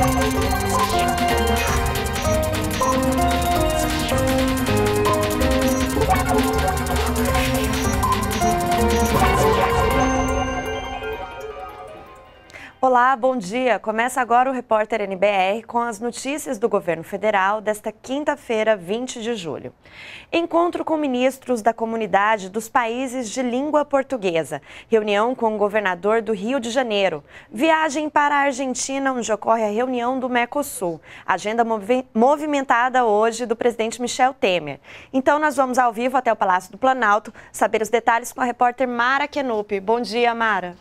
Thank you. Olá, bom dia. Começa agora o repórter NBR com as notícias do governo federal desta quinta-feira, 20 de julho. Encontro com ministros da comunidade dos países de língua portuguesa. Reunião com o governador do Rio de Janeiro. Viagem para a Argentina, onde ocorre a reunião do Mercosul. Agenda movi movimentada hoje do presidente Michel Temer. Então, nós vamos ao vivo até o Palácio do Planalto saber os detalhes com a repórter Mara Kenup. Bom dia, Mara.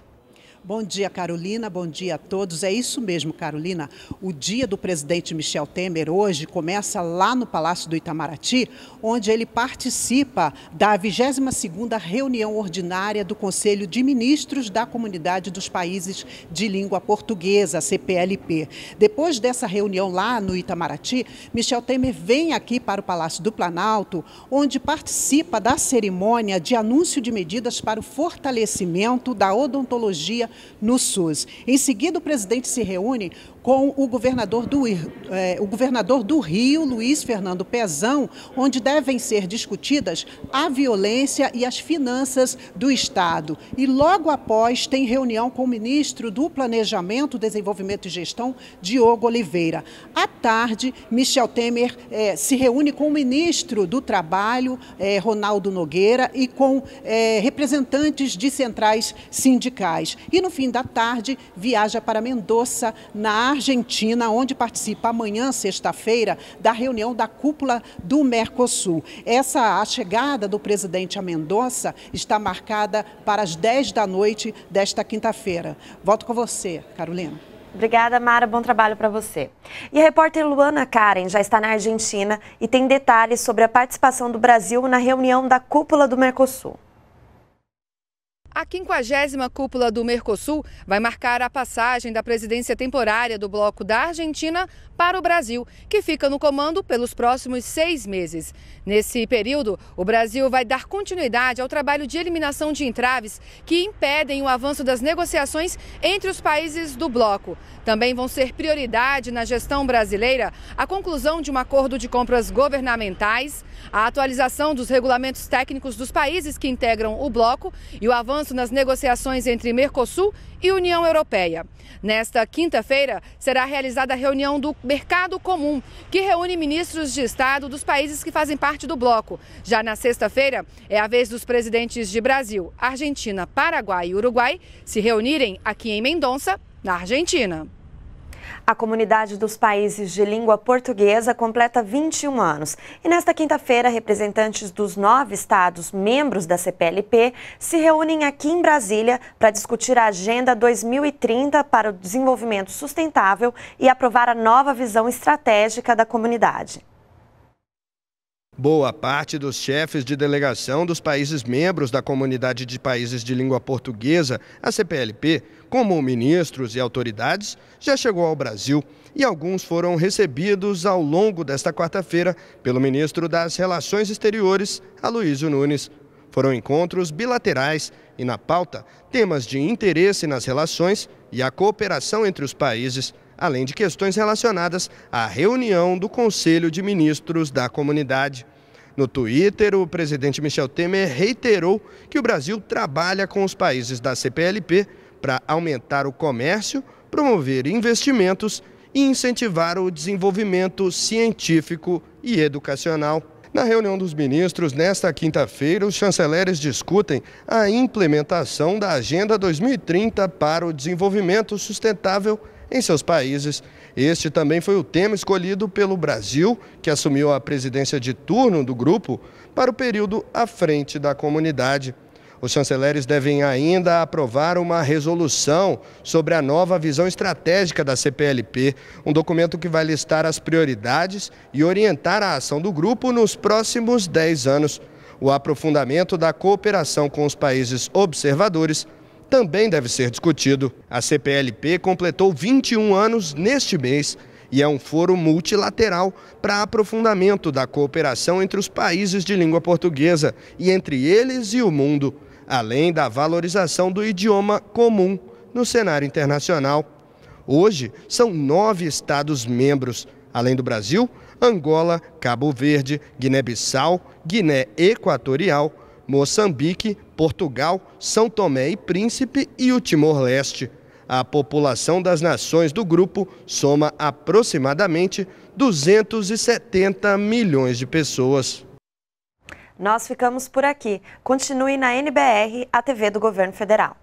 Bom dia, Carolina. Bom dia a todos. É isso mesmo, Carolina. O dia do presidente Michel Temer hoje começa lá no Palácio do Itamaraty, onde ele participa da 22ª reunião ordinária do Conselho de Ministros da Comunidade dos Países de Língua Portuguesa, CPLP. Depois dessa reunião lá no Itamaraty, Michel Temer vem aqui para o Palácio do Planalto, onde participa da cerimônia de anúncio de medidas para o fortalecimento da odontologia no SUS. Em seguida, o presidente se reúne com o governador do, eh, o governador do Rio, Luiz Fernando Pezão, onde devem ser discutidas a violência e as finanças do Estado. E logo após tem reunião com o ministro do Planejamento, Desenvolvimento e Gestão, Diogo Oliveira. À tarde, Michel Temer eh, se reúne com o ministro do Trabalho, eh, Ronaldo Nogueira, e com representantes de centrais sindicais. E no no fim da tarde, viaja para Mendoza, na Argentina, onde participa amanhã, sexta-feira, da reunião da cúpula do Mercosul. Essa a chegada do presidente a Mendoza está marcada para as 10 da noite desta quinta-feira. Volto com você, Carolina. Obrigada, Mara. Bom trabalho para você. E a repórter Luana Karen já está na Argentina e tem detalhes sobre a participação do Brasil na reunião da cúpula do Mercosul. A 50 cúpula do Mercosul vai marcar a passagem da presidência temporária do bloco da Argentina para o Brasil, que fica no comando pelos próximos seis meses. Nesse período, o Brasil vai dar continuidade ao trabalho de eliminação de entraves que impedem o avanço das negociações entre os países do bloco. Também vão ser prioridade na gestão brasileira a conclusão de um acordo de compras governamentais, a atualização dos regulamentos técnicos dos países que integram o bloco e o avanço avanço nas negociações entre Mercosul e União Europeia. Nesta quinta-feira, será realizada a reunião do Mercado Comum, que reúne ministros de Estado dos países que fazem parte do bloco. Já na sexta-feira, é a vez dos presidentes de Brasil, Argentina, Paraguai e Uruguai se reunirem aqui em Mendonça, na Argentina. A comunidade dos países de língua portuguesa completa 21 anos e nesta quinta-feira representantes dos nove estados membros da CPLP se reúnem aqui em Brasília para discutir a Agenda 2030 para o Desenvolvimento Sustentável e aprovar a nova visão estratégica da comunidade. Boa parte dos chefes de delegação dos países membros da Comunidade de Países de Língua Portuguesa, a CPLP, como ministros e autoridades, já chegou ao Brasil e alguns foram recebidos ao longo desta quarta-feira pelo ministro das Relações Exteriores, Aloysio Nunes. Foram encontros bilaterais e, na pauta, temas de interesse nas relações e a cooperação entre os países além de questões relacionadas à reunião do Conselho de Ministros da Comunidade. No Twitter, o presidente Michel Temer reiterou que o Brasil trabalha com os países da CPLP para aumentar o comércio, promover investimentos e incentivar o desenvolvimento científico e educacional. Na reunião dos ministros, nesta quinta-feira, os chanceleres discutem a implementação da Agenda 2030 para o Desenvolvimento Sustentável em seus países. Este também foi o tema escolhido pelo Brasil, que assumiu a presidência de turno do grupo, para o período à frente da comunidade. Os chanceleres devem ainda aprovar uma resolução sobre a nova visão estratégica da CPLP, um documento que vai listar as prioridades e orientar a ação do grupo nos próximos 10 anos. O aprofundamento da cooperação com os países observadores também deve ser discutido. A CPLP completou 21 anos neste mês e é um foro multilateral para aprofundamento da cooperação entre os países de língua portuguesa e entre eles e o mundo, além da valorização do idioma comum no cenário internacional. Hoje, são nove Estados membros, além do Brasil, Angola, Cabo Verde, Guiné-Bissau, Guiné Equatorial, Moçambique, Portugal, São Tomé e Príncipe e o Timor-Leste. A população das nações do grupo soma aproximadamente 270 milhões de pessoas. Nós ficamos por aqui. Continue na NBR, a TV do Governo Federal.